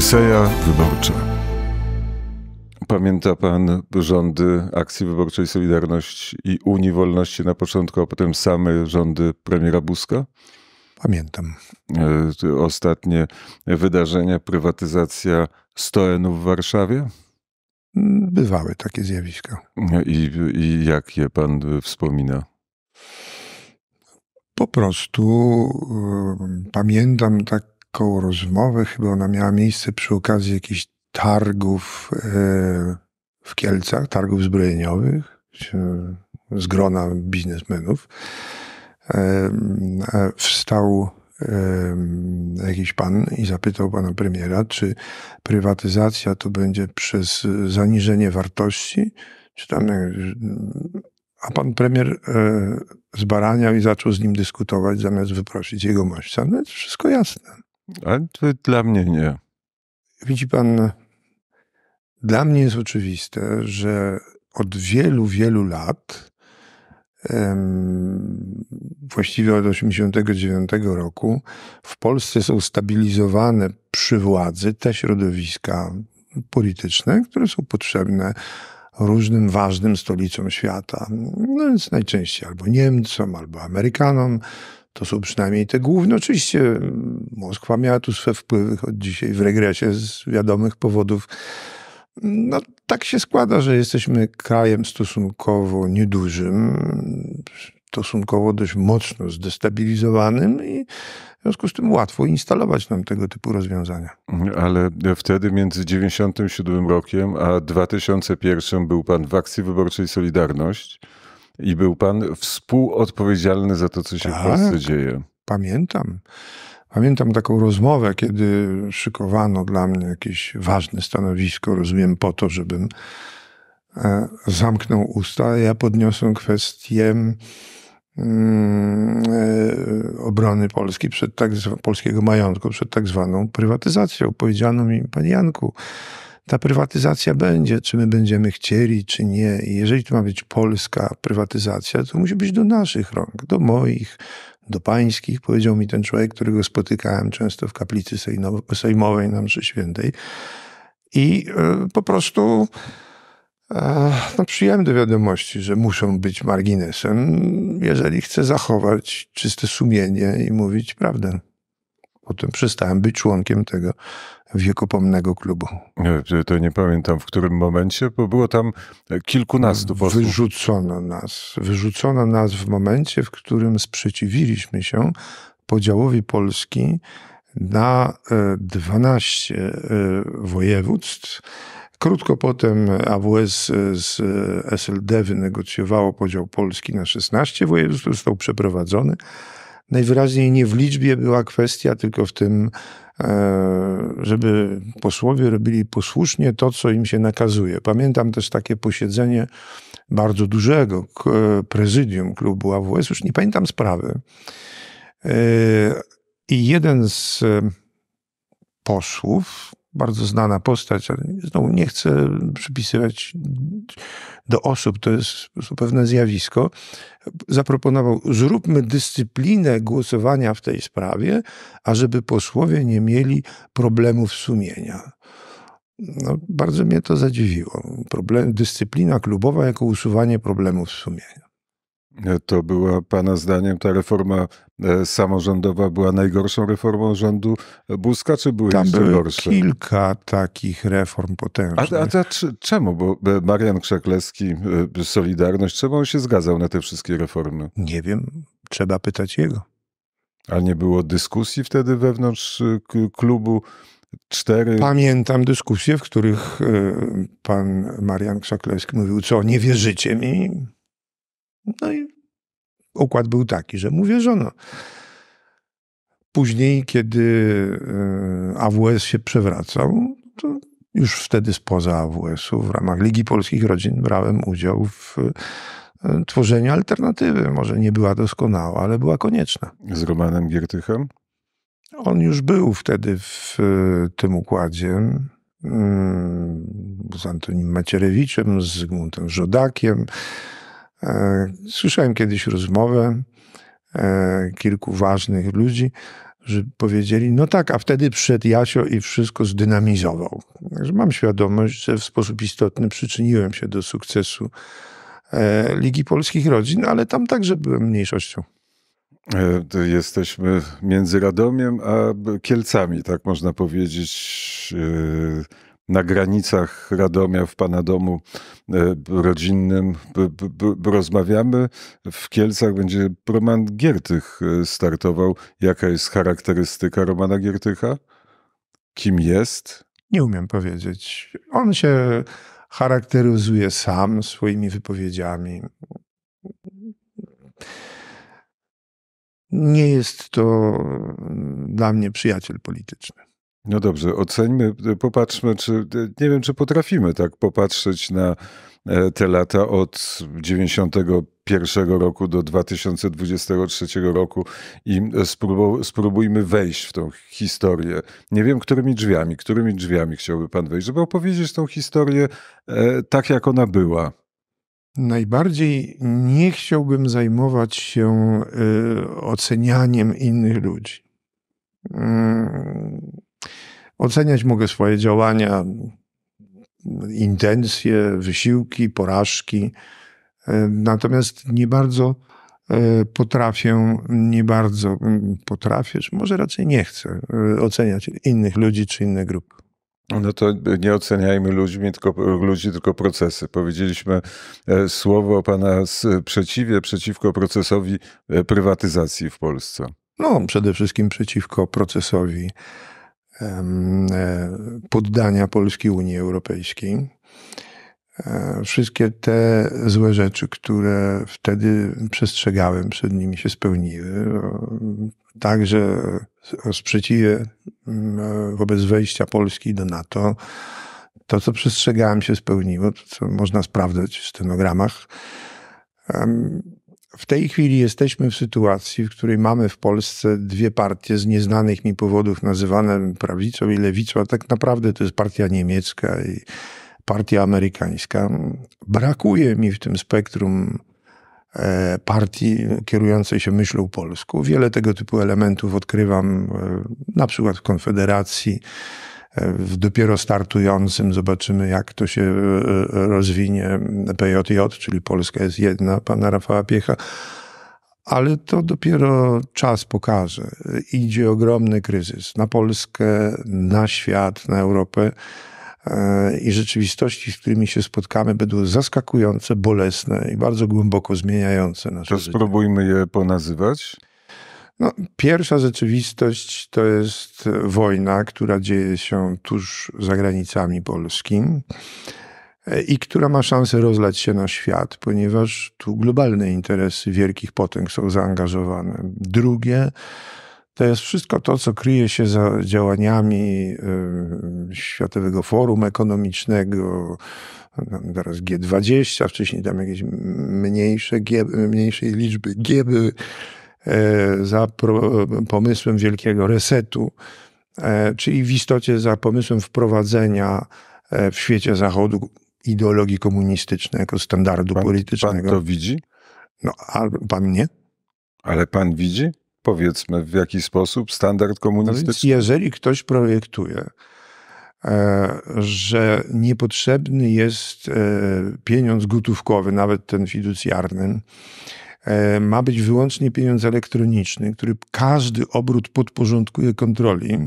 Odyseja wyborcza. Pamięta pan rządy Akcji Wyborczej Solidarność i Unii Wolności na początku, a potem same rządy premiera Buzka? Pamiętam. E, ostatnie wydarzenia, prywatyzacja stoenów w Warszawie? Bywały takie zjawiska. I, i jak je pan wspomina? Po prostu y, pamiętam tak koło rozmowy, chyba ona miała miejsce przy okazji jakichś targów e, w Kielcach, targów zbrojeniowych, z grona biznesmenów. E, e, wstał jakiś pan i zapytał pana premiera, czy prywatyzacja to będzie przez zaniżenie wartości, czy tam. A pan premier zbaraniał i zaczął z nim dyskutować, zamiast wyprosić jego mościa. No to wszystko jasne. Ale dla mnie nie. Widzi pan, dla mnie jest oczywiste, że od wielu, wielu lat, właściwie od 1989 roku, w Polsce są stabilizowane przy władzy te środowiska polityczne, które są potrzebne różnym ważnym stolicom świata. No więc najczęściej albo Niemcom, albo Amerykanom, to są przynajmniej te główne. Oczywiście mm, Moskwa miała tu swe wpływy, choć dzisiaj w regresie z wiadomych powodów. No, tak się składa, że jesteśmy krajem stosunkowo niedużym, stosunkowo dość mocno zdestabilizowanym i w związku z tym łatwo instalować nam tego typu rozwiązania. Ale wtedy między 97 rokiem a 2001 był pan w akcji wyborczej Solidarność. I był pan współodpowiedzialny za to, co się tak, w Polsce dzieje. Pamiętam. Pamiętam taką rozmowę, kiedy szykowano dla mnie jakieś ważne stanowisko, rozumiem, po to, żebym e, zamknął usta. Ja podniosłem kwestię mm, e, obrony Polski przed tak, polskiego majątku przed tak zwaną prywatyzacją. Powiedziano mi, panie Janku, ta prywatyzacja będzie, czy my będziemy chcieli, czy nie. I jeżeli to ma być polska prywatyzacja, to musi być do naszych rąk, do moich, do pańskich, powiedział mi ten człowiek, którego spotykałem często w kaplicy sejmowej na mszy świętej. I e, po prostu e, no, przyjąłem do wiadomości, że muszą być marginesem, jeżeli chcę zachować czyste sumienie i mówić prawdę. Potem przestałem być członkiem tego wiekopomnego klubu. To nie pamiętam w którym momencie, bo było tam kilkunastu posłów. Wyrzucono nas. Wyrzucono nas w momencie, w którym sprzeciwiliśmy się podziałowi Polski na 12 e, e, województw. Krótko potem AWS e, z SLD wynegocjowało podział Polski na 16 województw, został przeprowadzony najwyraźniej nie w liczbie była kwestia, tylko w tym, e, żeby posłowie robili posłusznie to, co im się nakazuje. Pamiętam też takie posiedzenie bardzo dużego prezydium klubu AWS, już nie pamiętam sprawy. E, I jeden z e, posłów bardzo znana postać, ale znowu nie chcę przypisywać do osób, to jest pewne zjawisko, zaproponował, zróbmy dyscyplinę głosowania w tej sprawie, ażeby posłowie nie mieli problemów sumienia. No, bardzo mnie to zadziwiło. Problem, dyscyplina klubowa jako usuwanie problemów sumienia to była Pana zdaniem ta reforma e, samorządowa była najgorszą reformą rządu Buzka, czy były Tam jeszcze były gorsze? kilka takich reform potężnych. A, a, a czemu? Bo e, Marian Krzaklewski, e, Solidarność, czemu on się zgadzał na te wszystkie reformy? Nie wiem, trzeba pytać jego. A nie było dyskusji wtedy wewnątrz klubu? Cztery... Pamiętam dyskusje, w których pan Marian Krzaklewski mówił, co, nie wierzycie mi? No i układ był taki, że mu wierzono. Później, kiedy e, AWS się przewracał, to już wtedy spoza AWS-u, w ramach Ligi Polskich Rodzin, brałem udział w e, tworzeniu alternatywy. Może nie była doskonała, ale była konieczna. Z Romanem Giertychem? On już był wtedy w e, tym układzie mm, z Antonim Macierewiczem, z Zygmuntem Żodakiem, E, słyszałem kiedyś rozmowę e, kilku ważnych ludzi, że powiedzieli, no tak, a wtedy przyszedł Jasio i wszystko zdynamizował. Także mam świadomość, że w sposób istotny przyczyniłem się do sukcesu e, Ligi Polskich Rodzin, ale tam także byłem mniejszością. Jesteśmy między Radomiem a Kielcami, tak można powiedzieć na granicach Radomia w Pana domu e, rodzinnym rozmawiamy. W Kielcach będzie Roman Giertych e, startował. Jaka jest charakterystyka Romana Giertycha? Kim jest? Nie umiem powiedzieć. On się charakteryzuje sam swoimi wypowiedziami. Nie jest to dla mnie przyjaciel polityczny. No dobrze, oceńmy, e, popatrzmy, czy e, nie wiem, czy potrafimy tak popatrzeć na e, te lata od 91 roku do 2023 roku i spróbujmy wejść w tą historię. Nie wiem, którymi drzwiami, którymi drzwiami chciałby pan wejść, żeby opowiedzieć tą historię tak, jak ona była. Najbardziej nie chciałbym zajmować się ocenianiem innych ludzi mm, Oceniać mogę swoje działania, intencje, wysiłki, porażki. E, natomiast nie bardzo e, potrafię, nie bardzo potrafię, czy może raczej nie chcę e, oceniać innych ludzi czy innych grup. No to nie oceniajmy ludźmi, tylko, ludzi, tylko procesy. Powiedzieliśmy słowo pana sprzeciwie przeciwko procesowi prywatyzacji w Polsce. No, przede wszystkim przeciwko procesowi E, poddania Polski Unii Europejskiej. E, wszystkie te złe rzeczy, które wtedy przestrzegałem, przed nimi się spełniły. Także o sprzeciwie mm, e, wobec wejścia Polski do NATO. To, co przestrzegałem, się spełniło, to, co można sprawdzać w stenogramach. W tej chwili jesteśmy w sytuacji, w której mamy w Polsce dwie partie z nieznanych mi powodów nazywane prawicą i lewicą, a tak naprawdę to jest partia niemiecka i partia amerykańska. Brakuje mi w tym spektrum e, partii kierującej się myślą polską. Wiele tego typu elementów odkrywam e, na przykład w Konfederacji, w dopiero startującym. Zobaczymy, jak to się e, e, rozwinie. PJJ, czyli Polska jest jedna, pana Rafała Piecha. Ale to dopiero czas pokaże. Idzie ogromny kryzys na Polskę, na świat, na Europę e, i rzeczywistości, z którymi się spotkamy, będą zaskakujące, bolesne i bardzo głęboko zmieniające nasze to życie. To spróbujmy je ponazywać. No, pierwsza rzeczywistość to jest wojna, która dzieje się tuż za granicami Polski e, i która ma szansę rozlać się na świat, ponieważ tu globalne interesy wielkich potęg są zaangażowane. Drugie to jest wszystko to, co kryje się za działaniami e, Światowego Forum Ekonomicznego, teraz G20, wcześniej tam jakieś mniejsze, G, mniejszej liczby G były. E, za pomysłem wielkiego resetu, e, czyli w istocie za pomysłem wprowadzenia e, w świecie zachodu ideologii komunistycznej jako standardu pan, politycznego. Pan to widzi? No, a pan nie? Ale pan widzi? Powiedzmy, w jaki sposób standard no komunistyczny? No jeżeli ktoś projektuje, że niepotrzebny jest pieniądz gotówkowy, nawet ten fiducjarny, E, ma być wyłącznie pieniądz elektroniczny, który każdy obrót podporządkuje kontroli.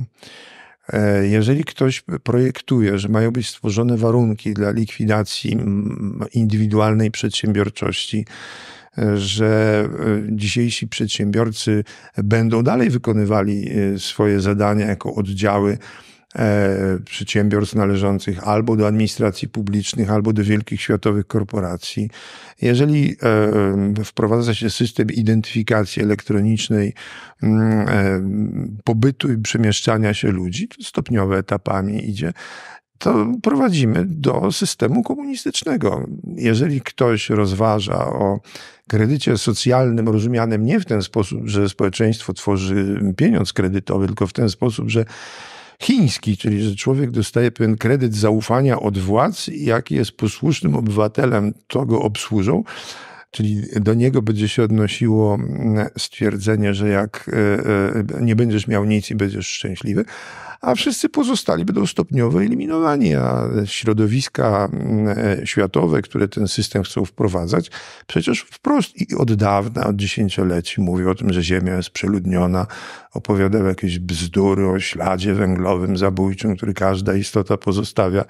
E, jeżeli ktoś projektuje, że mają być stworzone warunki dla likwidacji indywidualnej przedsiębiorczości, e, że dzisiejsi przedsiębiorcy będą dalej wykonywali swoje zadania jako oddziały, E, przedsiębiorstw należących albo do administracji publicznych, albo do wielkich światowych korporacji. Jeżeli e, wprowadza się system identyfikacji elektronicznej mm, e, pobytu i przemieszczania się ludzi, stopniowo etapami idzie, to prowadzimy do systemu komunistycznego. Jeżeli ktoś rozważa o kredycie socjalnym rozumianym nie w ten sposób, że społeczeństwo tworzy pieniądz kredytowy, tylko w ten sposób, że chiński, czyli że człowiek dostaje pewien kredyt zaufania od władz jaki jest posłusznym obywatelem, to go obsłużą. Czyli do niego będzie się odnosiło mm, stwierdzenie, że jak e, e, nie będziesz miał nic i będziesz szczęśliwy, a wszyscy pozostali będą stopniowo eliminowani, a środowiska mm, e, światowe, które ten system chcą wprowadzać, przecież wprost i od dawna, od dziesięcioleci mówią o tym, że Ziemia jest przeludniona, opowiadają jakieś bzdury o śladzie węglowym zabójczym, który każda istota pozostawia,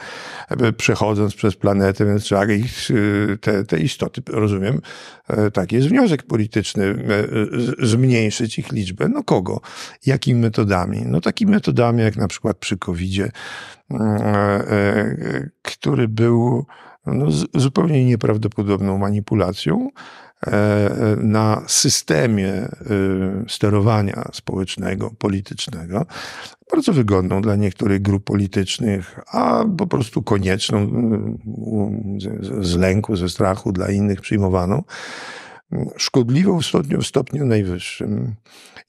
e, przechodząc przez planetę, więc trzeba ich, y, te, te istoty, rozumiem, e, taki jest wniosek polityczny, zmniejszyć ich liczbę. No kogo? Jakimi metodami? No takimi metodami jak na przykład przy covid mm, e, e, który był no, zupełnie nieprawdopodobną manipulacją e, na systemie y, sterowania społecznego, politycznego, bardzo wygodną dla niektórych grup politycznych, a po prostu konieczną y, z lęku, ze strachu dla innych przyjmowaną szkodliwą w stopniu, w stopniu najwyższym.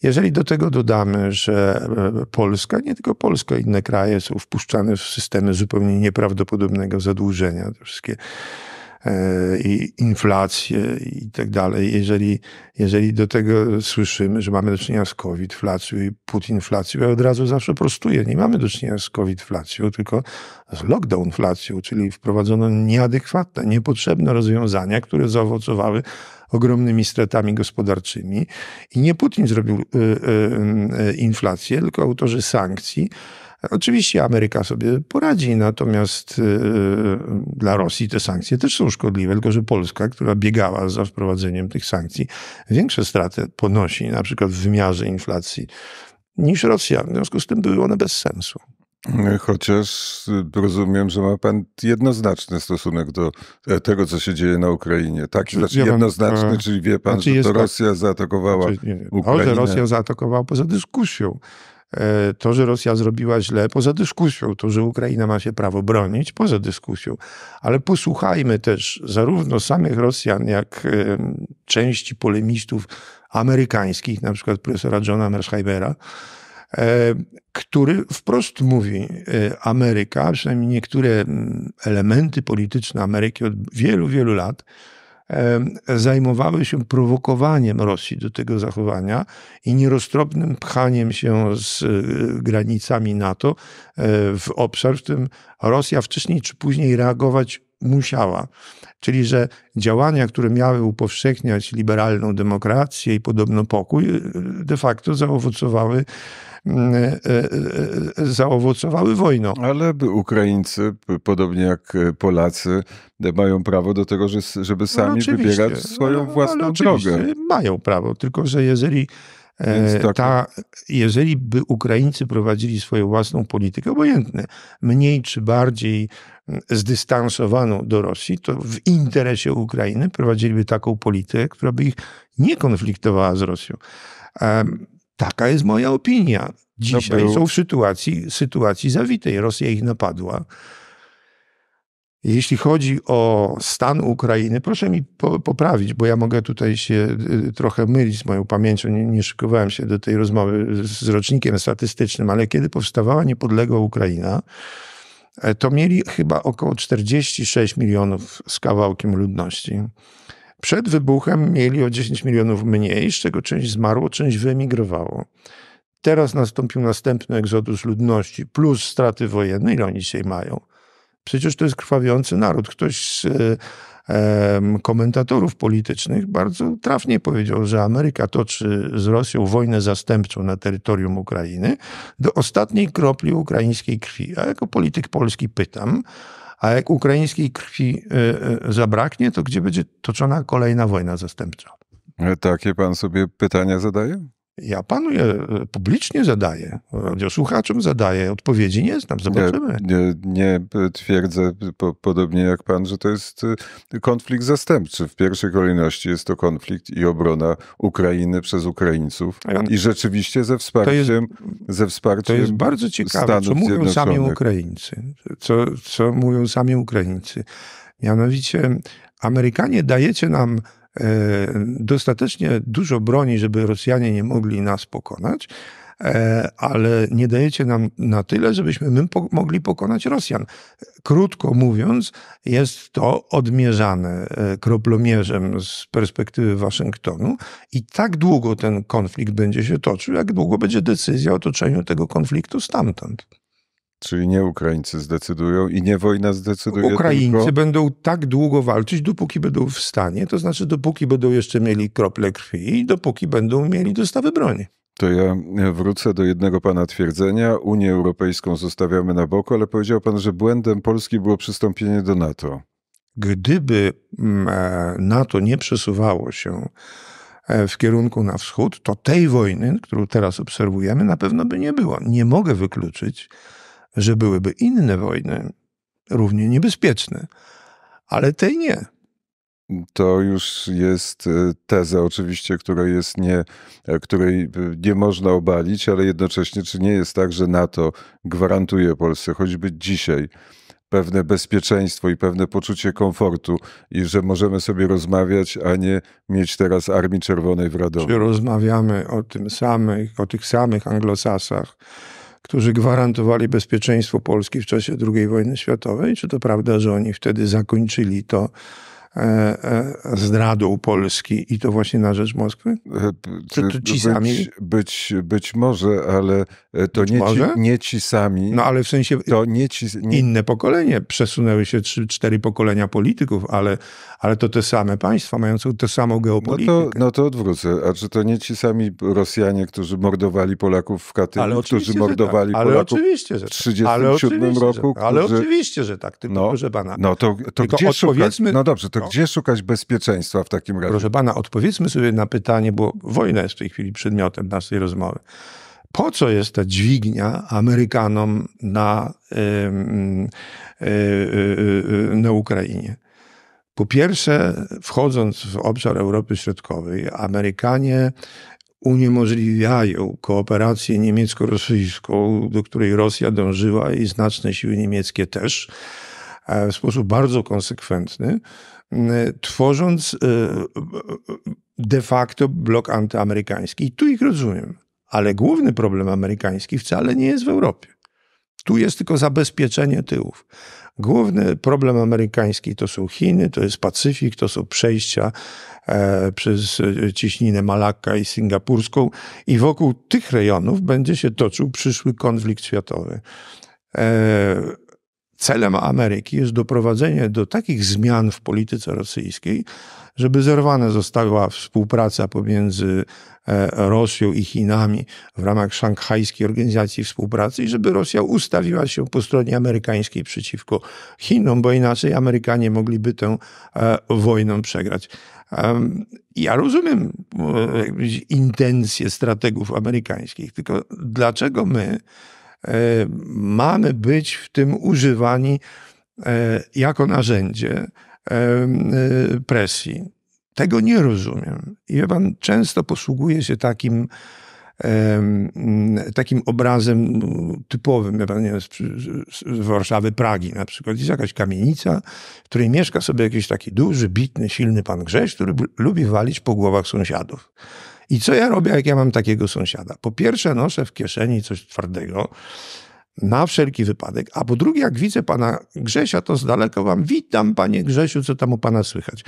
Jeżeli do tego dodamy, że e, Polska, nie tylko Polska, inne kraje są wpuszczane w systemy zupełnie nieprawdopodobnego zadłużenia, te wszystkie e, i inflację i tak dalej. Jeżeli, jeżeli do tego słyszymy, że mamy do czynienia z covid inflacją i putinflacją, ja od razu zawsze prostuję, nie mamy do czynienia z covid inflacją tylko z lockdown inflacją czyli wprowadzono nieadekwatne, niepotrzebne rozwiązania, które zaowocowały ogromnymi stratami gospodarczymi. I nie Putin zrobił y, y, y, inflację, tylko autorzy sankcji. Oczywiście Ameryka sobie poradzi, natomiast dla Rosji te sankcje też są szkodliwe, tylko że Polska, która biegała za wprowadzeniem tych sankcji, większe straty ponosi, na przykład w wymiarze inflacji, niż Rosja. W związku z tym były one bez sensu. Chociaż rozumiem, że ma pan jednoznaczny stosunek do e, tego, co się dzieje na Ukrainie. Taki znaczy ja jednoznaczny, e, czyli wie pan, znaczy że to tak- Rosja tak, zaatakowała znaczy, nie, Ukrainę. To, że Rosja zaatakowała poza dyskusją. E, to, że Rosja zrobiła źle, poza dyskusją. To, że Ukraina ma się prawo bronić, poza dyskusją. Ale posłuchajmy też zarówno samych Rosjan, jak części polemistów amerykańskich, na przykład profesora Johna Mersheimera, E, który wprost mówi, e, Ameryka, przynajmniej niektóre elementy polityczne Ameryki od wielu, wielu lat, e, zajmowały się prowokowaniem Rosji do tego zachowania i nieroztropnym pchaniem się z granicami NATO w obszar, w którym Rosja wcześniej czy później reagować musiała. Czyli, że działania, które miały upowszechniać liberalną demokrację i podobno pokój, de facto zaowocowały mm, e, e, e, zaowocowały wojną. Ale Ukraińcy, podobnie jak Polacy, mają prawo do tego, żeby no sami no wybierać swoją no, no, własną drogę. Mają prawo, tylko że jeżeli E, tak. Ta, no. jeżeli by Ukraińcy prowadzili swoją własną politykę, obojętne, mniej czy bardziej mm, zdystansowaną do Rosji, to w interesie Ukrainy prowadziliby taką politykę, która by ich nie konfliktowała z Rosją. E, taka jest moja opinia. Dzisiaj no był... są w sytuacji, sytuacji zawitej. Rosja ich napadła. Jeśli chodzi o stan Ukrainy, proszę mi po, poprawić, bo ja mogę tutaj się y, y, trochę mylić z moją pamięcią. Nie, nie, szykowałem się do tej rozmowy z rocznikiem statystycznym, ale kiedy powstawała niepodległa Ukraina, e, to mieli chyba około 46 milionów z kawałkiem ludności. Przed wybuchem mieli o 10 milionów mniej, z czego część zmarło, część wyemigrowało. Teraz nastąpił następny egzodus ludności, plus straty wojenne. Ile oni dzisiaj mają? Przecież to jest krwawiący naród. Ktoś z e, komentatorów politycznych bardzo trafnie powiedział, że Ameryka toczy z Rosją wojnę zastępczą na terytorium Ukrainy do ostatniej kropli ukraińskiej krwi. A jako polityk polski pytam, a jak ukraińskiej krwi e, e, zabraknie, to gdzie będzie toczona kolejna wojna zastępcza? Takie pan sobie pytania zadaje? Ja panu je e, publicznie zadaję, radiosłuchaczom zadaję, odpowiedzi nie znam, zobaczymy. Nie, nie, nie twierdzę, po, podobnie jak pan, że to jest e, konflikt zastępczy. W pierwszej kolejności jest to konflikt i obrona Ukrainy przez Ukraińców i rzeczywiście ze wsparciem, jest, ze wsparciem To jest bardzo ciekawe, Stanów co mówią sami Ukraińcy. Co, co mówią sami Ukraińcy. Mianowicie Amerykanie dajecie nam E, dostatecznie dużo broni, żeby Rosjanie nie mogli nas pokonać, e, ale nie dajecie nam na tyle, żebyśmy my mogli pokonać Rosjan. Krótko mówiąc, jest to odmierzane e, kroplomierzem z perspektywy Waszyngtonu i tak długo ten konflikt będzie się toczył, jak długo będzie decyzja o toczeniu tego konfliktu stamtąd. Czyli nie Ukraińcy zdecydują i nie wojna zdecyduje. Ukraińcy tylko... będą tak długo walczyć, dopóki będą w stanie, to znaczy dopóki będą jeszcze mieli krople krwi i dopóki będą mieli dostawy broni. To ja wrócę do jednego pana twierdzenia. Unię Europejską zostawiamy na boku, ale powiedział pan, że błędem Polski było przystąpienie do NATO. Gdyby mm, e, NATO nie przesuwało się e, w kierunku na wschód, to tej wojny, którą teraz obserwujemy, na pewno by nie było. Nie mogę wykluczyć, że byłyby inne wojny, równie niebezpieczne, ale tej nie. To już jest e, teza oczywiście, która jest nie, e, której e, nie można obalić, ale jednocześnie czy nie jest tak, że NATO gwarantuje Polsce choćby dzisiaj pewne bezpieczeństwo i pewne poczucie komfortu i że możemy sobie rozmawiać, a nie mieć teraz Armii Czerwonej w Radomiu. Czy rozmawiamy o tym samych, o tych samych anglosasach, którzy gwarantowali bezpieczeństwo Polski w czasie II wojny światowej. Czy to prawda, że oni wtedy zakończyli to E, e, zdradą Polski i to właśnie na rzecz Moskwy? E, czy to ci sami? Być, być, może, ale to być nie, może? Ci, nie ci sami. No ale w sensie to nie ci, nie... inne pokolenie. Przesunęły się trzy, cztery pokolenia polityków, ale, ale to te same państwa mające tę samą geopolitykę. No to, no to odwrócę. A czy to nie ci sami Rosjanie, którzy mordowali Polaków w Katyniu, którzy mordowali tak. ale Polaków oczywiście, że tak. w 1937 tak. roku? Że tak. Ale którzy... oczywiście, że tak. Tylko, no, proszę pana. No to, to tylko gdzie odpowiedzmy, No dobrze, to gdzie szukać bezpieczeństwa w takim razie? Proszę pana, odpowiedzmy sobie na pytanie, bo wojna jest w tej chwili przedmiotem naszej rozmowy. Po co jest ta dźwignia Amerykanom na, yy, yy, yy, na Ukrainie? Po pierwsze, wchodząc w obszar Europy Środkowej, Amerykanie uniemożliwiają kooperację niemiecko-rosyjską, do której Rosja dążyła i znaczne siły niemieckie też e, w sposób bardzo konsekwentny. Mm, y, tworząc y, y, de facto blok antyamerykański. I tu ich rozumiem. Ale główny problem amerykański wcale nie jest w Europie. Tu jest tylko zabezpieczenie tyłów. Główny problem amerykański to są Chiny, to jest Pacyfik, to są przejścia e, przez e, ciśninę Malakka i Singapurską, i wokół tych rejonów będzie się toczył przyszły konflikt światowy. E, celem Ameryki jest doprowadzenie do takich zmian w polityce rosyjskiej, żeby zerwana została współpraca pomiędzy e, Rosją i Chinami w ramach szanghajskiej organizacji współpracy i żeby Rosja ustawiła się po stronie amerykańskiej przeciwko Chinom, bo inaczej Amerykanie mogliby tę e, wojnę przegrać. Ja rozumiem e, intencje strategów amerykańskich, tylko dlaczego my E, mamy być w tym używani e, jako narzędzie e, presji. Tego nie rozumiem. I wie pan, często posługuje się takim, takim obrazem typowym, wie pan, nie, z, z Warszawy, Pragi na przykład. Jest jakaś kamienica, w której mieszka sobie jakiś taki duży, bitny, silny pan Grześ, który lubi walić po głowach sąsiadów. I co ja robię, jak ja mam takiego sąsiada? Po pierwsze, noszę w kieszeni coś twardego, na wszelki wypadek. A po drugie, jak widzę pana Grzesia, to z daleka wam witam, panie Grzesiu, co tam u pana słychać.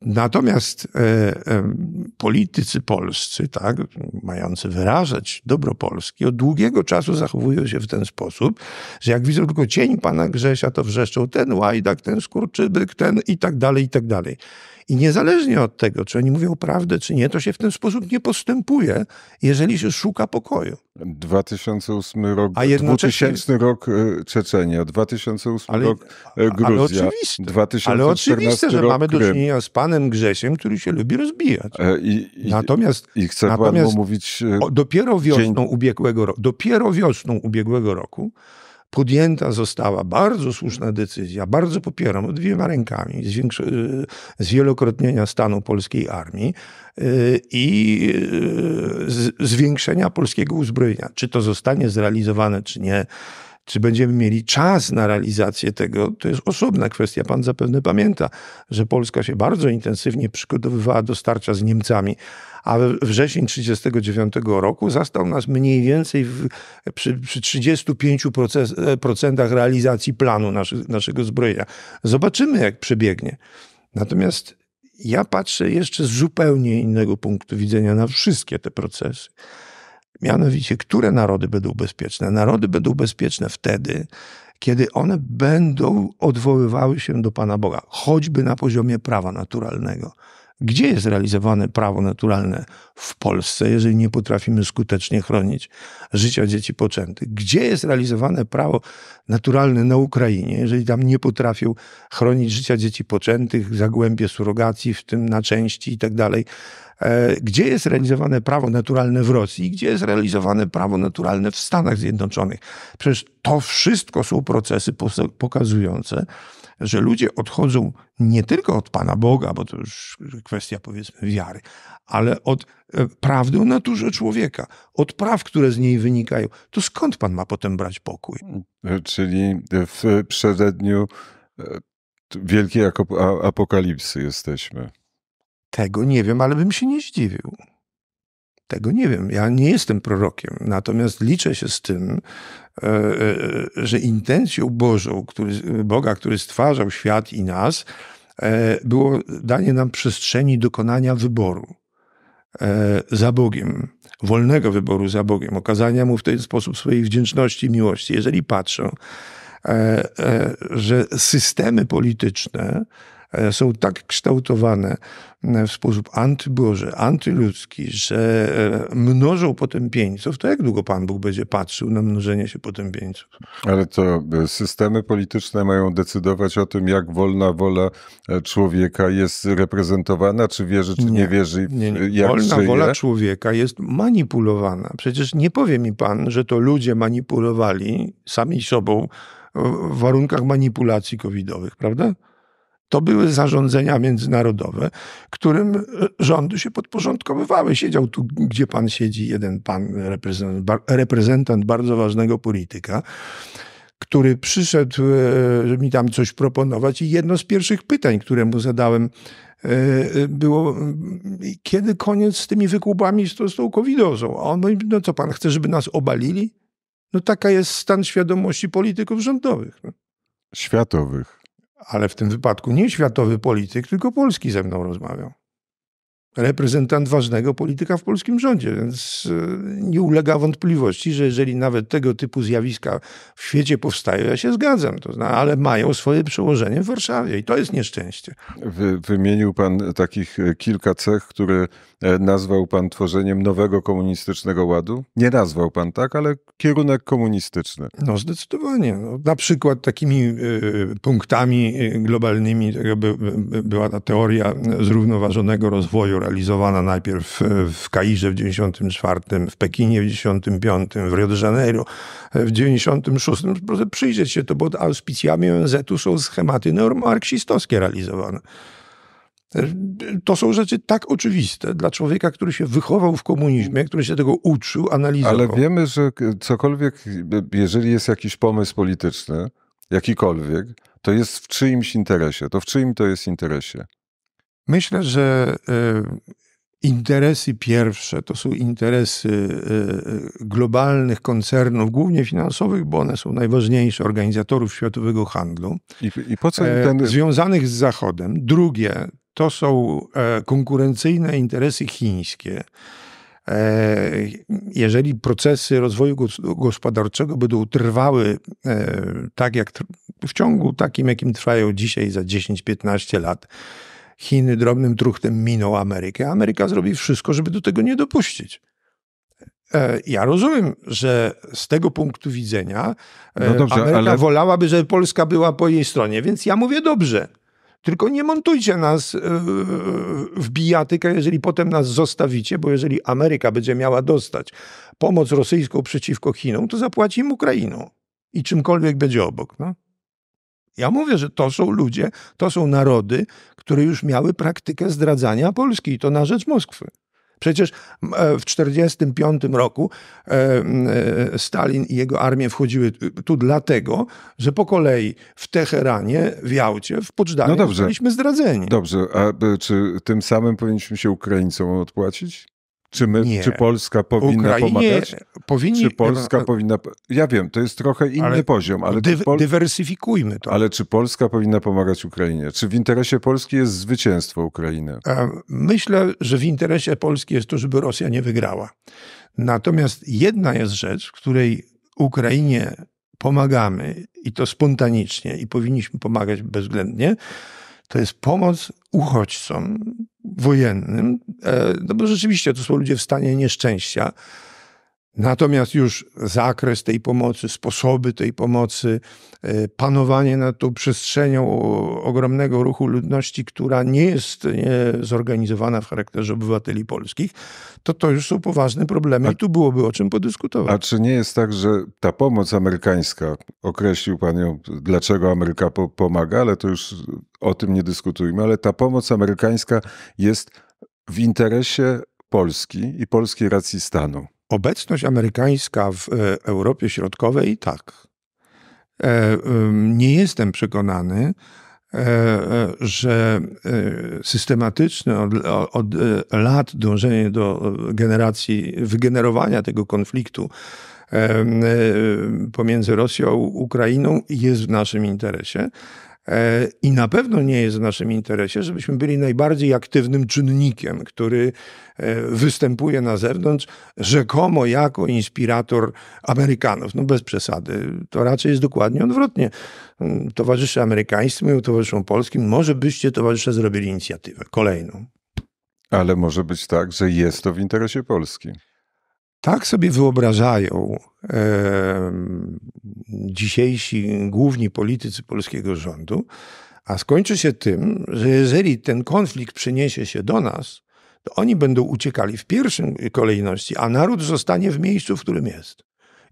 Natomiast e, e, politycy polscy, tak, mający wyrażać dobro Polski, od długiego czasu zachowują się w ten sposób, że jak widzą tylko cień pana Grzesia, to wrzeszczą ten łajdak, ten skurczybyk, ten i tak dalej, i tak dalej. I niezależnie od tego, czy oni mówią prawdę, czy nie, to się w ten sposób nie postępuje, jeżeli się szuka pokoju. 2008 rok, a jednocześnie... 2000 rok e, Czeczenia, 2008 ale, rok e, Gruzja, ale oczywiście, 2014 ale oczywiście że mamy do czynienia z panem Grzesiem, który się lubi rozbijać. E, I, i natomiast i chcę natomiast mówić... O, dopiero wiosną dzień... ubiegłego roku, dopiero wiosną ubiegłego roku podjęta została bardzo słuszna decyzja, bardzo popieram dwiema rękami y, zwielokrotnienia stanu polskiej armii y, i y, zwiększenia polskiego uzbrojenia. Czy to zostanie zrealizowane, czy nie, czy będziemy mieli czas na realizację tego, to jest osobna kwestia. Pan zapewne pamięta, że Polska się bardzo intensywnie przygotowywała do starcia z Niemcami a wrzesień 1939 roku zastał nas mniej więcej w, przy, przy 35% e, procentach realizacji planu naszy, naszego zbrojenia. Zobaczymy, jak przebiegnie. Natomiast ja patrzę jeszcze z zupełnie innego punktu widzenia na wszystkie te procesy. Mianowicie, które narody będą bezpieczne? Narody będą bezpieczne wtedy, kiedy one będą odwoływały się do Pana Boga, choćby na poziomie prawa naturalnego. Gdzie jest realizowane prawo naturalne w Polsce, jeżeli nie potrafimy skutecznie chronić życia dzieci poczętych? Gdzie jest realizowane prawo naturalne na Ukrainie, jeżeli tam nie potrafią chronić życia dzieci poczętych, zagłębie surogacji, w tym na części i tak dalej? E, gdzie jest realizowane prawo naturalne w Rosji, gdzie jest realizowane prawo naturalne w Stanach Zjednoczonych? Przecież to wszystko są procesy pokazujące, że ludzie odchodzą nie tylko od Pana Boga, bo to już kwestia powiedzmy wiary, ale od e, prawdy o naturze człowieka, od praw, które z niej wynikają, to skąd Pan ma potem brać pokój? Czyli w przededniu e, wielkiej apokalipsy jesteśmy. Tego nie wiem, ale bym się nie zdziwił. Tego nie wiem. Ja nie jestem prorokiem, natomiast liczę się z tym, e, e, że intencją Bożą, który, Boga, który stwarzał świat i nas, e, było danie nam przestrzeni dokonania wyboru za Bogiem, wolnego wyboru za Bogiem, okazania mu w ten sposób swojej wdzięczności i miłości. Jeżeli patrzę, że systemy polityczne, E, są tak kształtowane e, w sposób antyboży, antyludzki, że e, mnożą potępieńców, to jak długo Pan Bóg będzie patrzył na mnożenie się potępieńców? Ale to systemy polityczne mają decydować o tym, jak wolna wola człowieka jest reprezentowana, czy wierzy, czy nie, nie wierzy, nie, nie. jak Wolna żyje. wola człowieka jest manipulowana. Przecież nie powie mi Pan, że to ludzie manipulowali sami sobą w warunkach manipulacji covidowych, prawda? To były zarządzenia międzynarodowe, którym rządy się podporządkowywały. Siedział tu, gdzie pan siedzi, jeden pan reprezentant, reprezentant bardzo ważnego polityka który przyszedł e, mi tam coś proponować i jedno z pierwszych pytań, które mu zadałem e, e, było, mm, kiedy koniec z tymi wykupami z tą, z tą covidozą? A on mówi, no co pan, chce, żeby nas obalili? No taka jest stan świadomości polityków rządowych. No. Światowych ale w tym wypadku nie światowy polityk, tylko polski ze mną rozmawiał reprezentant ważnego polityka w polskim rządzie, więc e, nie ulega wątpliwości, że jeżeli nawet tego typu zjawiska w świecie powstają, ja się zgadzam, to zna, ale mają swoje przełożenie w Warszawie i to jest nieszczęście. Wy, wymienił pan takich e, kilka cech, które e, nazwał pan tworzeniem nowego komunistycznego ładu. Nie nazwał pan tak, ale kierunek komunistyczny. No zdecydowanie. No, na przykład takimi y, punktami globalnymi była ta teoria zrównoważonego rozwoju realizowana najpierw w Kairze w 94, w Pekinie w 95, w Rio de Janeiro w 96. No, proszę przyjrzeć się, to pod auspicjami ONZ-u są schematy neomarksistowskie realizowane. To są rzeczy tak oczywiste dla człowieka, który się wychował w komunizmie, który się tego uczył, analizował. Ale wiemy, że cokolwiek, jeżeli jest jakiś pomysł polityczny, jakikolwiek, to jest w czyimś interesie. To w czyim to jest interesie? Myślę, że e, interesy pierwsze to są interesy e, e, globalnych koncernów, głównie finansowych, bo one są najważniejsze, organizatorów światowego handlu, I, i po co ten... związanych z Zachodem. Drugie to są konkurencyjne interesy chińskie. Jeżeli procesy rozwoju gospodarczego będą trwały tak jak w ciągu takim, jakim trwają dzisiaj za 10-15 lat, Chiny drobnym truchtem miną Amerykę. Ameryka zrobi wszystko, żeby do tego nie dopuścić. E, ja rozumiem, że z tego punktu widzenia e, no dobrze, Ameryka ale... wolałaby, żeby Polska była po jej stronie, więc ja mówię dobrze. Tylko nie montujcie nas e, w bijatykę, jeżeli potem nas zostawicie, bo jeżeli Ameryka będzie miała dostać pomoc rosyjską przeciwko Chinom, to zapłaci im Ukrainą i czymkolwiek będzie obok. No. Ja mówię, że to są ludzie, to są narody, które już miały praktykę zdradzania Polski i to na rzecz Moskwy. Przecież e, w 1945 roku e, e, Stalin i jego armie wchodziły tu dlatego, że po kolei w Teheranie, w Jałcie, w Poczdamie no byliśmy zdradzeni. Dobrze, a czy tym samym powinniśmy się Ukraińcom odpłacić? Czy, my, czy Polska powinna Ukrainie pomagać? Powinni... Czy Polska e, e, powinna. Ja wiem, to jest trochę inny ale poziom, ale. Dy, Pol... Dywersyfikujmy to. Ale czy Polska powinna pomagać Ukrainie? Czy w interesie Polski jest zwycięstwo Ukrainy? E, myślę, że w interesie Polski jest to, żeby Rosja nie wygrała. Natomiast jedna jest rzecz, w której Ukrainie pomagamy i to spontanicznie i powinniśmy pomagać bezwzględnie, to jest pomoc uchodźcom, wojennym, e, no bo rzeczywiście to są ludzie w stanie nieszczęścia, Natomiast już zakres tej pomocy, sposoby tej pomocy, e, panowanie nad tą przestrzenią ogromnego ruchu ludności, która nie jest e, zorganizowana w charakterze obywateli polskich, to to już są poważne problemy a, i tu byłoby o czym podyskutować. A czy nie jest tak, że ta pomoc amerykańska, określił pan ją, dlaczego Ameryka po pomaga, ale to już o tym nie dyskutujmy, ale ta pomoc amerykańska jest w interesie Polski i polskiej racji stanu obecność amerykańska w e, Europie Środkowej tak. E, nie jestem przekonany, e, że systematyczne od, od, lat dążenie do generacji, wygenerowania tego konfliktu pomiędzy Rosją a Ukrainą jest w naszym interesie. E, I na pewno nie jest w naszym interesie, żebyśmy byli najbardziej aktywnym czynnikiem, który e, występuje na zewnątrz rzekomo jako inspirator Amerykanów. No bez przesady, to raczej jest dokładnie odwrotnie. Mm, towarzysze amerykańscy mówią towarzyszom polskim, może byście towarzysze zrobili inicjatywę kolejną. Ale może być tak, że jest to w interesie Polski. Tak sobie wyobrażają e, dzisiejsi główni politycy polskiego rządu, a skończy się tym, że jeżeli ten konflikt przyniesie się do nas, to oni będą uciekali w pierwszej kolejności, a naród zostanie w miejscu, w którym jest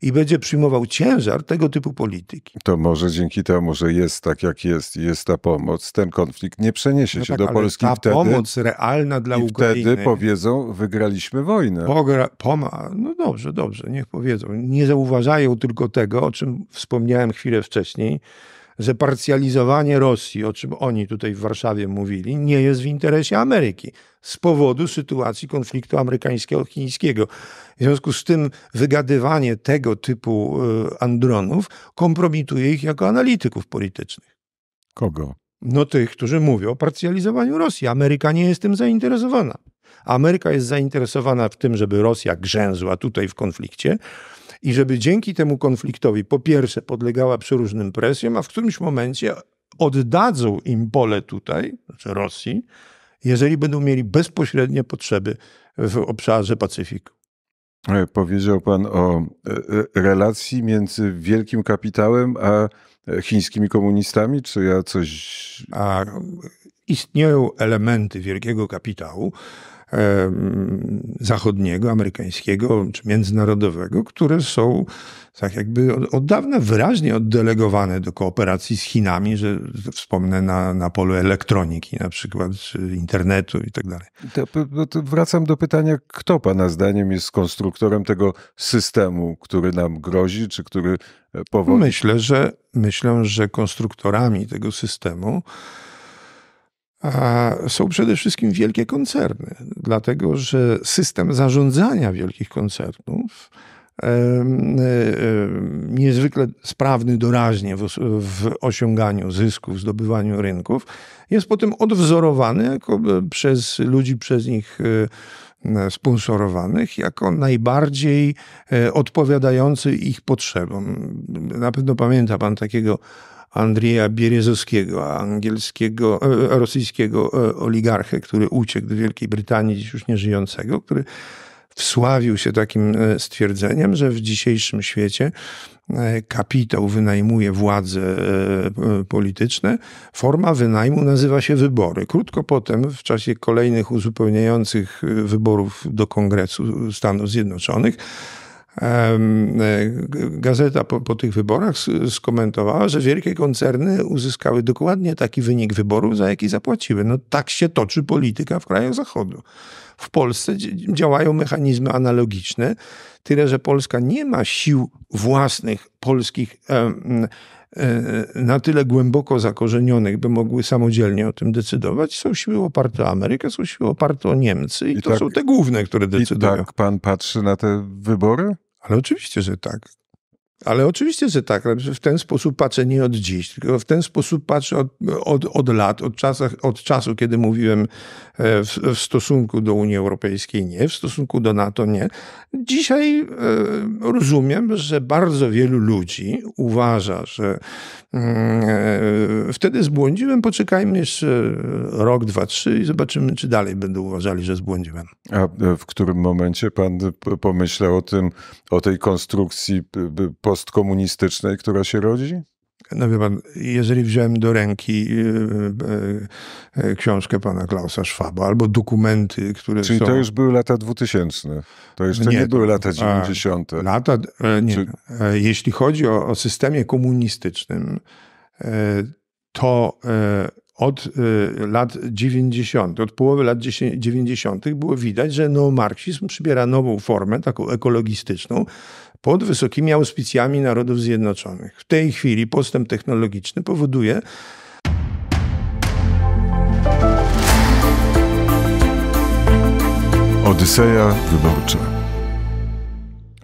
i będzie przyjmował ciężar tego typu polityki. To może dzięki temu, że jest tak jak jest jest ta pomoc, ten konflikt nie przeniesie no się tak, do Polski ta wtedy. pomoc realna dla i Ukrainy. wtedy powiedzą, wygraliśmy wojnę. Pogra, poma, no dobrze, dobrze, niech powiedzą. Nie zauważają tylko tego, o czym wspomniałem chwilę wcześniej, że parcjalizowanie Rosji, o czym oni tutaj w Warszawie mówili, nie jest w interesie Ameryki z powodu sytuacji konfliktu amerykańsko-chińskiego. W związku z tym wygadywanie tego typu e, andronów kompromituje ich jako analityków politycznych. Kogo? No tych, którzy mówią o parcjalizowaniu Rosji. Ameryka nie jest tym zainteresowana. Ameryka jest zainteresowana w tym, żeby Rosja grzęzła tutaj w konflikcie, i żeby dzięki temu konfliktowi po pierwsze podlegała przeróżnym presjom, a w którymś momencie oddadzą im pole tutaj, znaczy Rosji, jeżeli będą mieli bezpośrednie potrzeby w obszarze Pacyfiku. E, powiedział Pan o e, e, relacji między wielkim kapitałem a chińskimi komunistami, czy ja coś. A istnieją elementy wielkiego kapitału, zachodniego, amerykańskiego czy międzynarodowego, które są tak jakby od, od dawna wyraźnie oddelegowane do kooperacji z Chinami, że wspomnę na, na polu elektroniki na przykład, czy internetu i tak dalej. wracam do pytania, kto pana zdaniem jest konstruktorem tego systemu, który nam grozi, czy który e, powoduje? Myślę, że, myślę, że konstruktorami tego systemu a są przede wszystkim wielkie koncerny, dlatego że system zarządzania wielkich koncernów e, e, niezwykle sprawny doraźnie w, w, osiąganiu zysków, zdobywaniu rynków, jest potem odwzorowany jako e, przez ludzi przez nich sponsorowanych jako najbardziej odpowiadający ich potrzebom. Na pewno pamięta pan takiego Andrija Bierezowskiego, angielskiego, e, e, rosyjskiego e, oligarchę, który uciekł do Wielkiej Brytanii, dziś już nie żyjącego, który wsławił się takim stwierdzeniem, że w dzisiejszym świecie kapitał wynajmuje władze polityczne. Forma wynajmu nazywa się wybory. Krótko potem, w czasie kolejnych uzupełniających wyborów do Kongresu Stanów Zjednoczonych, E, gazeta po, po, tych wyborach skomentowała, że wielkie koncerny uzyskały dokładnie taki wynik wyborów, za jaki zapłaciły. No tak się toczy polityka w krajach Zachodu. W Polsce działają mechanizmy analogiczne, tyle że Polska nie ma sił własnych polskich e, na tyle głęboko zakorzenionych, by mogły samodzielnie o tym decydować, są siły oparte o Amerykę, są siły oparte o Niemcy i, I to tak, są te główne, które decydują. I tak pan patrzy na te wybory? Ale oczywiście, że tak. Ale oczywiście, że tak. W ten sposób patrzę nie od dziś, tylko w ten sposób patrzę od, od, od lat, od, czasach, od czasu, kiedy mówiłem e, w, w, stosunku do Unii Europejskiej nie, w stosunku do NATO nie. Dzisiaj e, rozumiem, że bardzo wielu ludzi uważa, że mm, e, wtedy zbłądziłem, poczekajmy jeszcze rok, dwa, trzy i zobaczymy, czy dalej będą uważali, że zbłądziłem. A w którym momencie pan pomyślał o tym, o tej konstrukcji po postkomunistycznej, która się rodzi? No wie pan, jeżeli wziąłem do ręki e, e, e, książkę pana Klausa Schwaba, albo dokumenty, które Czyli są... to już były lata 2000. To jeszcze nie, nie były lata 90. lata, nie. Czy... Jeśli chodzi o, o systemie komunistycznym, to od lat 90., od połowy lat 90. było widać, że neomarksizm przybiera nową formę, taką ekologistyczną, pod wysokimi auspicjami Narodów Zjednoczonych. W tej chwili postęp technologiczny powoduje, Odyseja wyborcza.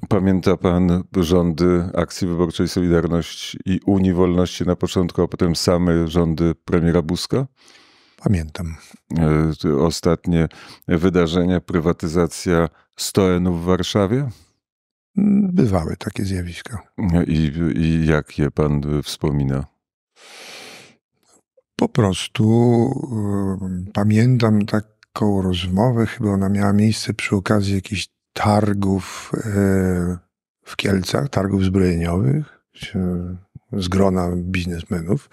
Pamięta pan rządy Akcji Wyborczej Solidarność i Unii Wolności na początku, a potem same rządy premiera Buzka? Pamiętam. E, ostatnie wydarzenia, prywatyzacja stoenów w Warszawie? bywały takie zjawiska. No I, i jak je pan wspomina? Po prostu y, pamiętam taką rozmowę, chyba ona miała miejsce przy okazji jakichś targów y, w Kielcach, targów zbrojeniowych, z grona biznesmenów.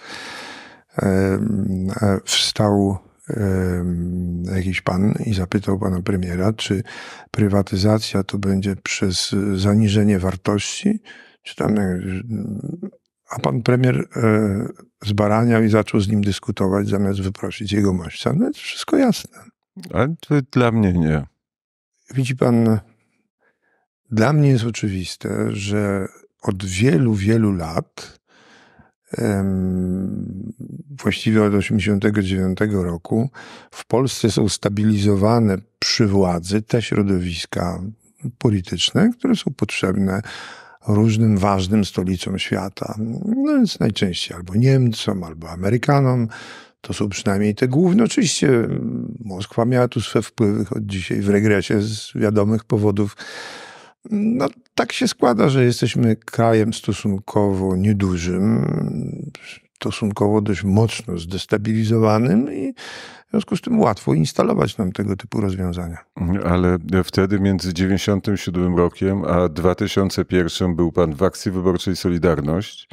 Y, wstał jakiś pan i zapytał pana premiera, czy prywatyzacja to będzie przez zaniżenie wartości, czy tam. A pan premier e, zbaraniał i zaczął z nim dyskutować, zamiast wyprosić jego mościa. No to wszystko jasne. Ale to dla mnie nie. Widzi pan, dla mnie jest oczywiste, że od wielu, wielu lat właściwie od 1989 roku w Polsce są stabilizowane przy władzy te środowiska polityczne, które są potrzebne różnym ważnym stolicom świata. No więc najczęściej albo Niemcom, albo Amerykanom. To są przynajmniej te główne. Oczywiście mm, Moskwa miała tu swe wpływy, choć dzisiaj w regresie z wiadomych powodów. No, tak się składa, że jesteśmy krajem stosunkowo niedużym, stosunkowo dość mocno zdestabilizowanym i w związku z tym łatwo instalować nam tego typu rozwiązania. Ale wtedy między 97 rokiem a 2001 był pan w akcji wyborczej Solidarność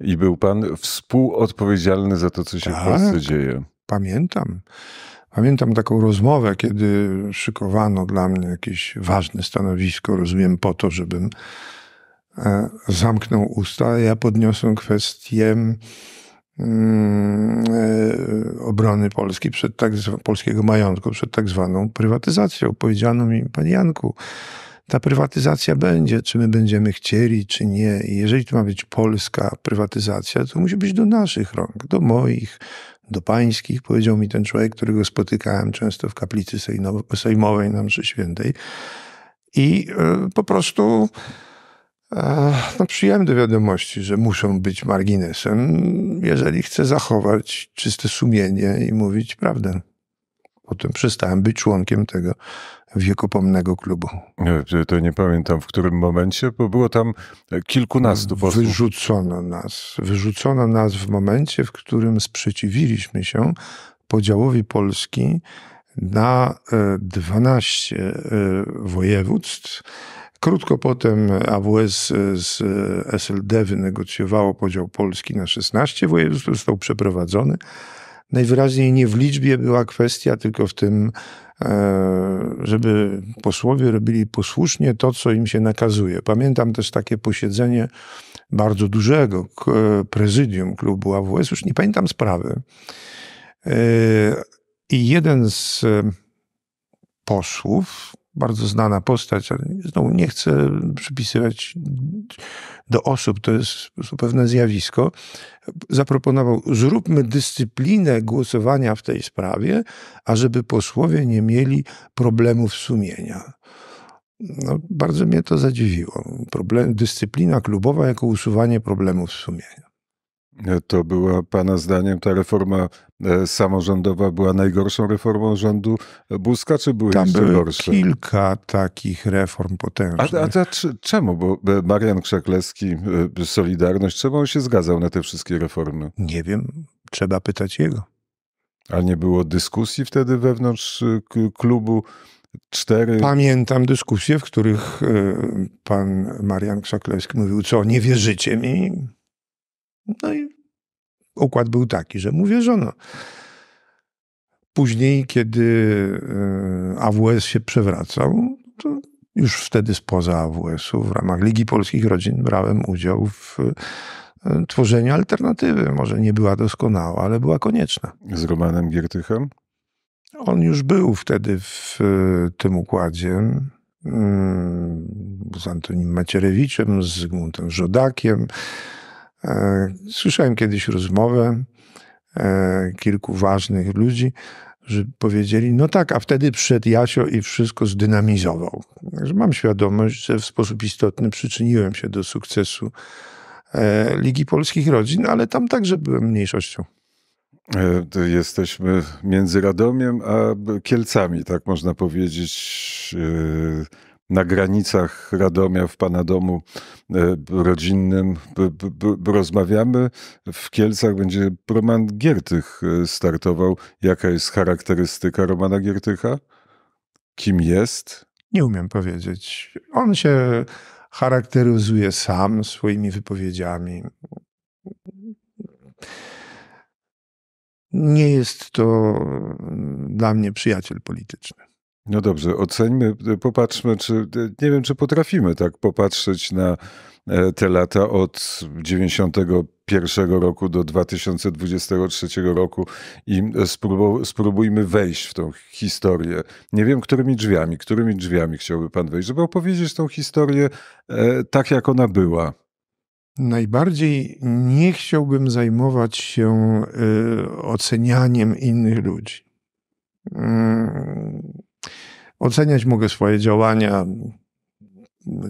i był pan współodpowiedzialny za to, co się tak, w Polsce dzieje. Pamiętam. Pamiętam taką rozmowę, kiedy szykowano dla mnie jakieś ważne stanowisko, rozumiem, po to, żebym e, zamknął usta. Ja podniosłem kwestię mm, e, obrony Polski przed tak, polskiego majątku przed tak zwaną prywatyzacją. Powiedziano mi, panie Janku, ta prywatyzacja będzie, czy my będziemy chcieli, czy nie. I jeżeli to ma być polska prywatyzacja, to musi być do naszych rąk, do moich, do pańskich, powiedział mi ten człowiek, którego spotykałem często w kaplicy sejmowej na mszy świętej. I e, po prostu e, no, przyjąłem do wiadomości, że muszą być marginesem, jeżeli chcę zachować czyste sumienie i mówić prawdę. Potem przestałem być członkiem tego wiekopomnego klubu. Nie, to nie pamiętam w którym momencie, bo było tam e, kilkunastu posłów. Wyrzucono nas. Wyrzucono nas w momencie, w którym sprzeciwiliśmy się podziałowi Polski na 12 e, e, województw. Krótko potem AWS z SLD wynegocjowało podział Polski na 16 województw, został przeprowadzony. Najwyraźniej nie w liczbie była kwestia, tylko w tym, E, żeby posłowie robili posłusznie to, co im się nakazuje. Pamiętam też takie posiedzenie bardzo dużego prezydium klubu AWS, już nie pamiętam sprawy. E, I jeden z e, posłów, bardzo znana postać, ale znowu nie chcę przypisywać do osób, to jest pewne zjawisko, zaproponował, zróbmy dyscyplinę głosowania w tej sprawie, ażeby posłowie nie mieli problemów sumienia. No, bardzo mnie to zadziwiło. Problem, dyscyplina klubowa jako usuwanie problemów sumienia to była Pana zdaniem ta reforma e, samorządowa była najgorszą reformą rządu Buzka, czy były Tam jeszcze były gorsze? kilka takich reform potężnych. A, a, a czemu? Bo e, Marian Krzaklewski, e, Solidarność, czemu on się zgadzał na te wszystkie reformy? Nie wiem, trzeba pytać jego. A nie było dyskusji wtedy wewnątrz klubu? Cztery. Pamiętam dyskusje, w których pan Marian Krzaklewski mówił, co nie wierzycie mi? No i układ był taki, że mu wierzono. Później, kiedy e, AWS się przewracał, to już wtedy spoza AWS-u, w ramach Ligi Polskich Rodzin, brałem udział w e, tworzeniu alternatywy. Może nie była doskonała, ale była konieczna. Z Romanem Giertychem? On już był wtedy w e, tym układzie z Antonim Macierewiczem, z Zygmuntem Żodakiem, E, słyszałem kiedyś rozmowę e, kilku ważnych ludzi, że powiedzieli, no tak, a wtedy przyszedł Jasio i wszystko zdynamizował. mam świadomość, że w sposób istotny przyczyniłem się do sukcesu e, Ligi Polskich Rodzin, ale tam także byłem mniejszością. Jesteśmy między Radomiem a Kielcami, tak można powiedzieć na granicach Radomia w pana domu e, rodzinnym rozmawiamy. W Kielcach będzie Roman Giertych e, startował. Jaka jest charakterystyka Romana Giertycha? Kim jest? Nie umiem powiedzieć. On się charakteryzuje sam swoimi wypowiedziami. Nie jest to mm, dla mnie przyjaciel polityczny. No dobrze, oceńmy, e, popatrzmy, czy e, nie wiem, czy potrafimy tak popatrzeć na e, te lata od 1991 roku do 2023 roku i spróbujmy wejść w tą historię. Nie wiem, którymi drzwiami, którymi drzwiami chciałby pan wejść, żeby opowiedzieć tą historię tak, jak ona była. Najbardziej nie chciałbym zajmować się ocenianiem innych ludzi. Mm, Oceniać mogę swoje działania,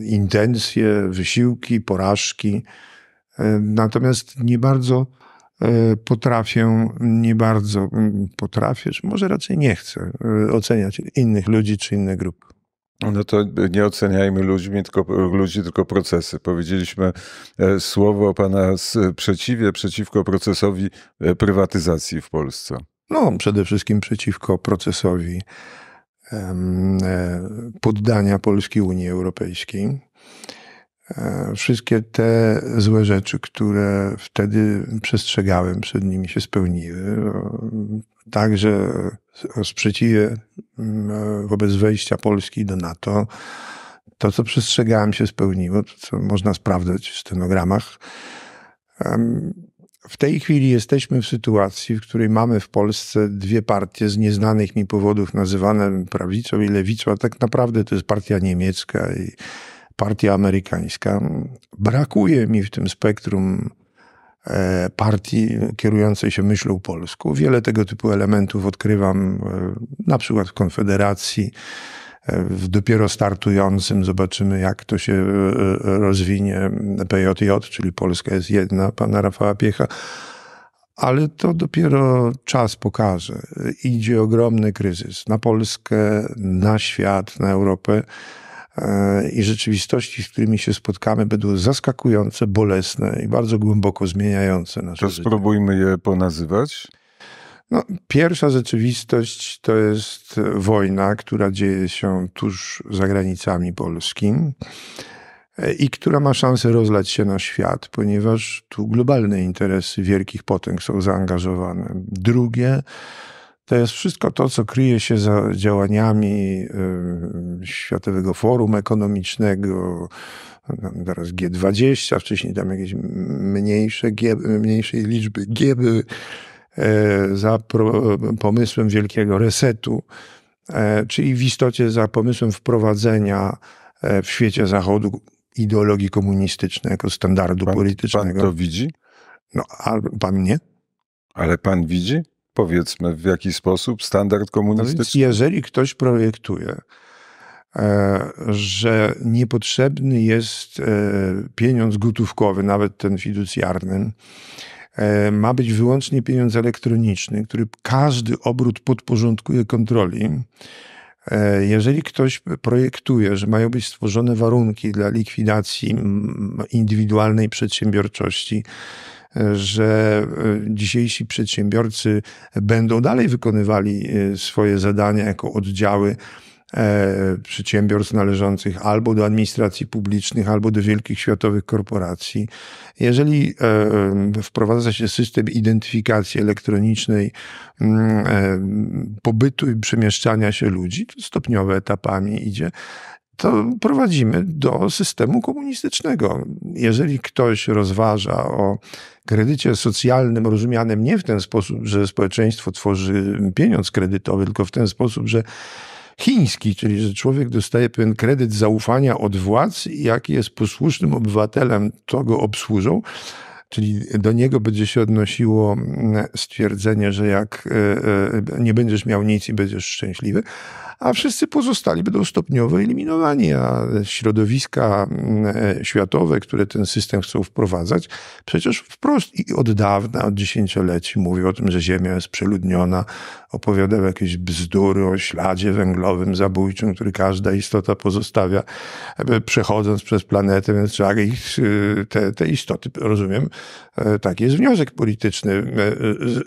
intencje, wysiłki, porażki. E, natomiast nie bardzo e, potrafię, nie bardzo mm, potrafię, czy może raczej nie chcę e, oceniać innych ludzi czy innych grup. No to nie oceniajmy ludźmi, tylko, ludzi, tylko procesy. Powiedzieliśmy słowo pana sprzeciwie, przeciwko procesowi prywatyzacji w Polsce. No, przede wszystkim przeciwko procesowi E, poddania Polski Unii Europejskiej. E, wszystkie te złe rzeczy, które wtedy przestrzegałem, przed nimi się spełniły. Także o sprzeciwie mm, e, wobec wejścia Polski do NATO. To, co przestrzegałem, się spełniło, to co można sprawdzać w stenogramach w tej chwili jesteśmy w sytuacji, w której mamy w Polsce dwie partie z nieznanych mi powodów nazywane prawicą i lewicą, a tak naprawdę to jest partia niemiecka i partia amerykańska. Brakuje mi w tym spektrum e, partii kierującej się myślą polską. Wiele tego typu elementów odkrywam e, na przykład w Konfederacji, dopiero startującym. Zobaczymy, jak to się e, e, rozwinie PJJ, czyli Polska jest jedna, pana Rafała Piecha. Ale to dopiero czas pokaże. Idzie ogromny kryzys na Polskę, na świat, na Europę. E, I rzeczywistości, z którymi się spotkamy, będą zaskakujące, bolesne i bardzo głęboko zmieniające nasze to życie. Spróbujmy je ponazywać. No, pierwsza rzeczywistość to jest e, wojna, która dzieje się tuż za granicami Polski e, i która ma szansę rozlać się na świat, ponieważ tu globalne interesy wielkich potęg są zaangażowane. Drugie to jest wszystko to, co kryje się za działaniami e, Światowego Forum Ekonomicznego, teraz G20, wcześniej tam jakieś mniejsze, G, mniejszej liczby G były. E, za pomysłem wielkiego resetu, e, czyli w istocie za pomysłem wprowadzenia e, w świecie zachodu ideologii komunistycznej jako standardu pan, politycznego. Pan to widzi? No, a pan nie? Ale pan widzi? Powiedzmy, w jaki sposób standard no komunistyczny? No jeżeli ktoś projektuje, że niepotrzebny jest pieniądz gotówkowy, nawet ten fiducjarny, E, ma być wyłącznie pieniądz elektroniczny, który każdy obrót podporządkuje kontroli. E, jeżeli ktoś projektuje, że mają być stworzone warunki dla likwidacji indywidualnej przedsiębiorczości, e, że dzisiejsi przedsiębiorcy będą dalej wykonywali swoje zadania jako oddziały, E, przedsiębiorstw należących albo do administracji publicznych, albo do wielkich światowych korporacji. Jeżeli e, e, wprowadza się system identyfikacji elektronicznej mm, pobytu i przemieszczania się ludzi, stopniowo etapami idzie, to prowadzimy do systemu komunistycznego. Jeżeli ktoś rozważa o kredycie socjalnym rozumianym nie w ten sposób, że społeczeństwo tworzy pieniądz kredytowy, tylko w ten sposób, że chiński, czyli że człowiek dostaje pewien kredyt zaufania od władz, jaki jest posłusznym obywatelem, to go obsłużą. Czyli do niego będzie się odnosiło mm, stwierdzenie, że jak e, e, nie będziesz miał nic i będziesz szczęśliwy, a wszyscy pozostali będą stopniowo eliminowani, a środowiska mm, e, światowe, które ten system chcą wprowadzać, przecież wprost i od dawna, od dziesięcioleci mówią o tym, że Ziemia jest przeludniona, opowiadają jakieś bzdury o śladzie węglowym, zabójczym, który każda istota pozostawia, e, przechodząc przez planetę, więc trzeba ich, e, te, te istoty, rozumiem, taki jest wniosek polityczny,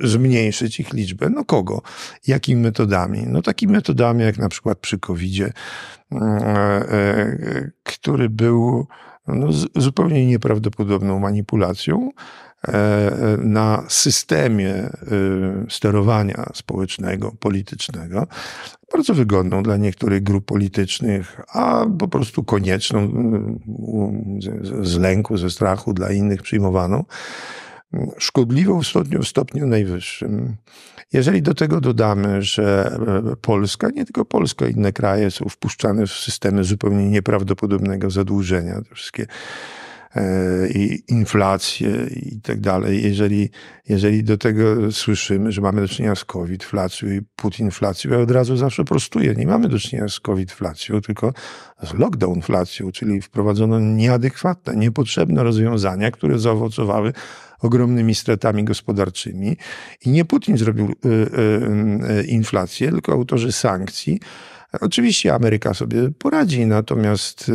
zmniejszyć ich liczbę. No kogo? Jakimi metodami? No takimi metodami jak na przykład przy COVID-zie, mm, e, e, który był no, zupełnie nieprawdopodobną manipulacją e, na systemie y, sterowania społecznego, politycznego, bardzo wygodną dla niektórych grup politycznych, a po prostu konieczną y, z lęku, ze strachu dla innych przyjmowaną szkodliwą w stopniu, w stopniu najwyższym. Jeżeli do tego dodamy, że e, Polska, nie tylko Polska, inne kraje są wpuszczane w systemy zupełnie nieprawdopodobnego zadłużenia, te wszystkie e, i inflację i tak dalej. Jeżeli, jeżeli do tego słyszymy, że mamy do czynienia z covid inflacją i put-inflacją, ja od razu zawsze prostuję. Nie mamy do czynienia z covid inflacją tylko z lockdown inflacją czyli wprowadzono nieadekwatne, niepotrzebne rozwiązania, które zaowocowały ogromnymi stratami gospodarczymi. I nie Putin zrobił y, y, inflację, tylko autorzy sankcji. Oczywiście Ameryka sobie poradzi, natomiast